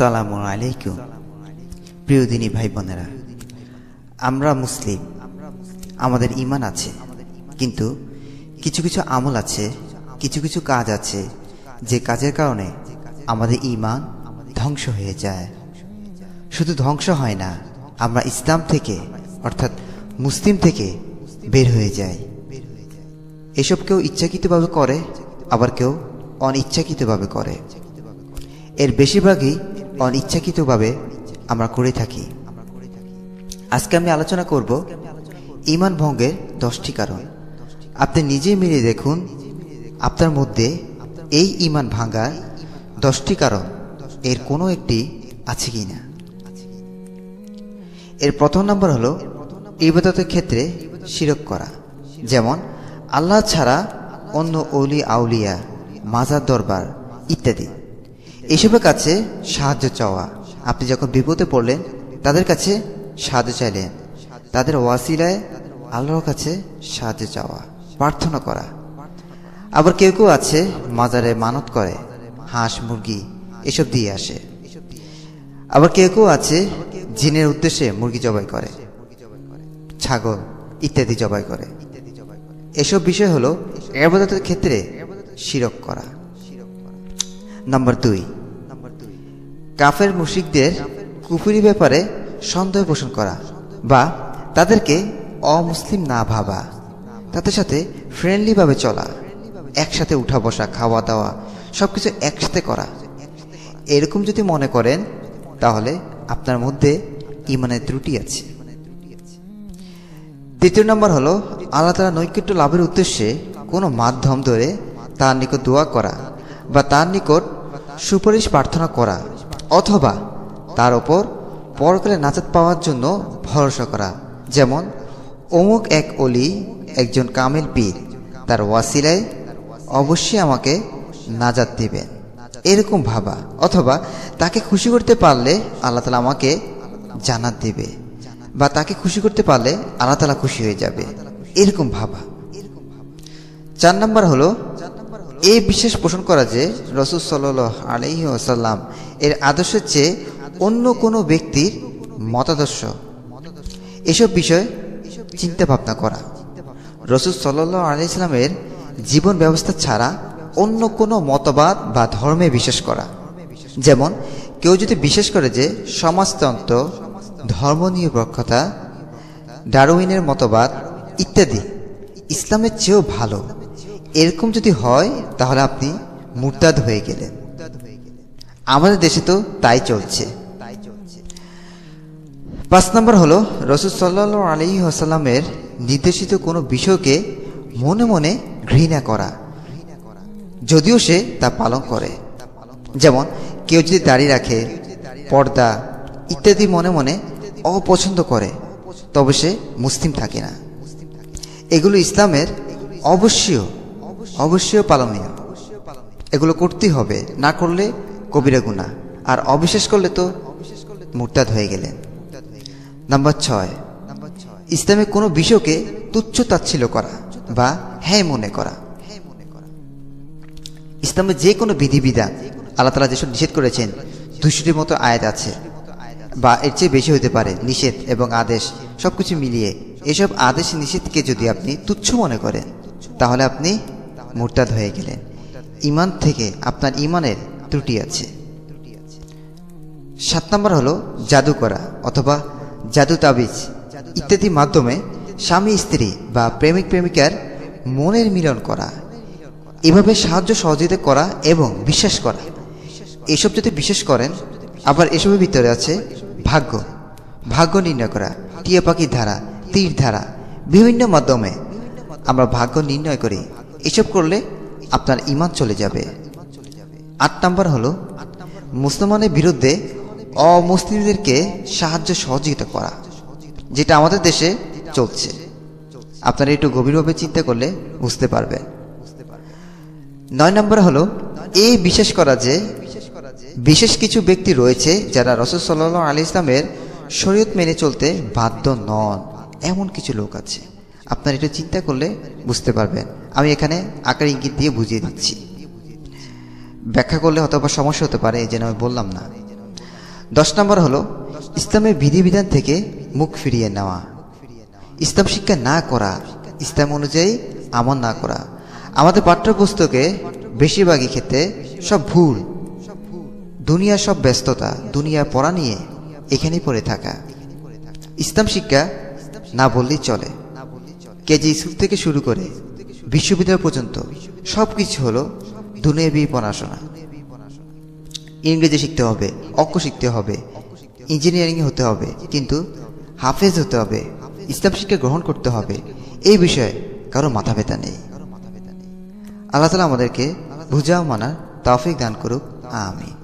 সালাম আলাইকুম প্রিয় দিনী ভাই বোনেরা আমরা মুসলিম আমাদের ইমান আছে কিন্তু কিছু কিছু আমল আছে কিছু কিছু কাজ আছে যে কাজের কারণে আমাদের ইমান ধ্বংস হয়ে যায় শুধু ধ্বংস হয় না আমরা ইসলাম থেকে অর্থাৎ মুসলিম থেকে বের হয়ে যায় এসব কেউ ইচ্ছাকৃতভাবে করে আবার কেউ অনিচ্ছাকৃতভাবে করে এর বেশিরভাগই অনিচ্ছাকৃতভাবে আমরা করে থাকি আজকে আমি আলোচনা করব ইমান ভঙ্গের দশটি কারণ আপনি নিজে মিলে দেখুন আপনার মধ্যে এই ইমান ভাঙ্গার দশটি কারণ এর কোনো একটি আছে কি না এর প্রথম নম্বর হলো ইবাদতের ক্ষেত্রে শিরক করা যেমন আল্লাহ ছাড়া অন্য অলি আউলিয়া মাজার দরবার ইত্যাদি এসবের কাছে সাহায্য চাওয়া আপনি যখন বিপদে পড়লেন তাদের কাছে সাহায্য চাইলেন তাদের ওয়াসিলায় আল্লাহর কাছে সাহায্য চাওয়া প্রার্থনা করা আবার কেউ কেউ আছে মাজারে মানত করে হাঁস মুরগি এসব দিয়ে আসে আবার কেউ কেউ আছে জিনের উদ্দেশ্যে মুরগি জবাই করে ছাগল ইত্যাদি জবাই করে এসব বিষয় হলো এবাদতের ক্ষেত্রে শিরক করা নম্বর দুই কাফের মুশিকদের কুফুরি ব্যাপারে সন্দেহ পোষণ করা বা তাদেরকে অমুসলিম না ভাবা তাদের সাথে ফ্রেন্ডলিভাবে চলা একসাথে উঠা বসা খাওয়া দাওয়া সব কিছু একসাথে করা এরকম যদি মনে করেন তাহলে আপনার মধ্যে ইমানের ত্রুটি আছে দ্বিতীয় নম্বর হলো আল্লাহ তালা নৈকট্য লাভের উদ্দেশ্যে কোনো মাধ্যম ধরে তার নিকট দোয়া করা বা তার নিকট সুপারিশ প্রার্থনা করা অথবা তার ওপর পরকালে নাচাত পাওয়ার জন্য ভরসা করা যেমন অমুক এক অলি একজন কামেল পীর তার ওয়াসিলায় অবশ্যই আমাকে নাজাত দেবেন এরকম ভাবা অথবা তাকে খুশি করতে পারলে আল্লাহ তালা আমাকে জানাত দেবে বা তাকে খুশি করতে পারলে আল্লাহ তালা খুশি হয়ে যাবে এরকম ভাবা চার নম্বর হলো এই বিশেষ পোষণ করা যে রসুল সাল আলহি আসাল্লাম এর আদর্শের চেয়ে অন্য কোনো ব্যক্তির মতাদর্শ এসব বিষয় চিন্তা ভাবনা করা রসুল সাল্লাহ আলাইসলামের জীবন ব্যবস্থা ছাড়া অন্য কোনো মতবাদ বা ধর্মে বিশ্বাস করা যেমন কেউ যদি বিশ্বাস করে যে সমাজতন্ত্র ধর্ম নিরপেক্ষতা ডারউইনের মতবাদ ইত্যাদি ইসলামের চেয়েও ভালো এরকম যদি হয় তাহলে আপনি মুরতাদ হয়ে গেলেন আমাদের দেশে তো তাই চলছে পাঁচ নম্বর হলো রসুল সাল্লা আলী আসাল্লামের নির্দেশিত কোনো বিষয়কে মনে মনে ঘৃণা করা যদিও সে তা পালন করে যেমন কেউ যদি দাড়ি রাখে পর্দা ইত্যাদি মনে মনে অপছন্দ করে তবে সে মুসলিম থাকে না এগুলো ইসলামের অবশ্যই অবশ্যই পালনীয় এগুলো করতেই হবে না করলে কবিরা গুণা আর অবিশ্বাস করলে তো মুরতাদ হয়ে গেলেন নাম্বার ছয় ইসলামে কোনো বিষয়কে তুচ্ছ তাচ্ছিল করা বা হ্যাঁ মনে করা ইসলামে যে কোনো বিধিবিধান আল্লাহ তালা যেসব নিষেধ করেছেন দুশোটির মতো আয়াত আছে বা এর চেয়ে বেশি হতে পারে নিষেধ এবং আদেশ সবকিছু মিলিয়ে এসব আদেশ নিষেধকে যদি আপনি তুচ্ছ মনে করেন তাহলে আপনি মোরতাদ হয়ে গেলেন ইমান থেকে আপনার ইমানের ত্রুটি আছে সাত নম্বর হলো জাদু করা অথবা জাদু তাবিজ ইত্যাদি মাধ্যমে স্বামী স্ত্রী বা প্রেমিক প্রেমিকার মনের মিলন করা এভাবে সাহায্য সহযোগিতা করা এবং বিশ্বাস করা এসব যদি বিশ্বাস করেন আবার এসবের ভিতরে আছে ভাগ্য ভাগ্য নির্ণয় করা টিয়া পাখির ধারা তীর ধারা বিভিন্ন মাধ্যমে আমরা ভাগ্য নির্ণয় করি এসব করলে আপনার ইমান চলে যাবে আট নাম্বার হলো মুসলমানের বিরুদ্ধে অমুসলিমদেরকে সাহায্য সহযোগিতা করা যেটা আমাদের দেশে চলছে আপনারা একটু গভীরভাবে চিন্তা করলে বুঝতে পারবেন নয় নম্বর হলো এই বিশেষ করা যে বিশেষ কিছু ব্যক্তি রয়েছে যারা রসদ সাল্লাহ আলি ইসলামের শরীয়ত মেনে চলতে বাধ্য নন এমন কিছু লোক আছে আপনার এটা চিন্তা করলে বুঝতে পারবেন আমি এখানে আকার ইঙ্গিত দিয়ে বুঝিয়ে দিচ্ছি ব্যাখ্যা করলে হয়তো বা সমস্যা হতে পারে এই জন্য আমি বললাম না দশ নম্বর হলো ইসলামের বিধিবিধান থেকে মুখ ফিরিয়ে নেওয়া ইসলাম শিক্ষা না করা ইসলাম অনুযায়ী আমল না করা আমাদের পাঠ্যপুস্তকে বেশিরভাগই ক্ষেত্রে সব ভুল দুনিয়া সব ব্যস্ততা দুনিয়া পড়া নিয়ে এখানেই পড়ে থাকা ইসলাম শিক্ষা না বললেই চলে কেজি স্কুল থেকে শুরু করে বিশ্ববিদ্যালয় পর্যন্ত সব কিছু হলো দুনিয়াবি পড়াশোনা ইংরেজি শিখতে হবে অঙ্ক শিখতে হবে ইঞ্জিনিয়ারিং হতে হবে কিন্তু হাফেজ হতে হবে ইসলাম শিক্ষা গ্রহণ করতে হবে এই বিষয়ে কারো মাথা ব্যথা নেই আল্লাহ তালা আমাদেরকে বুঝাও মানার তাফিক দান করুক আমি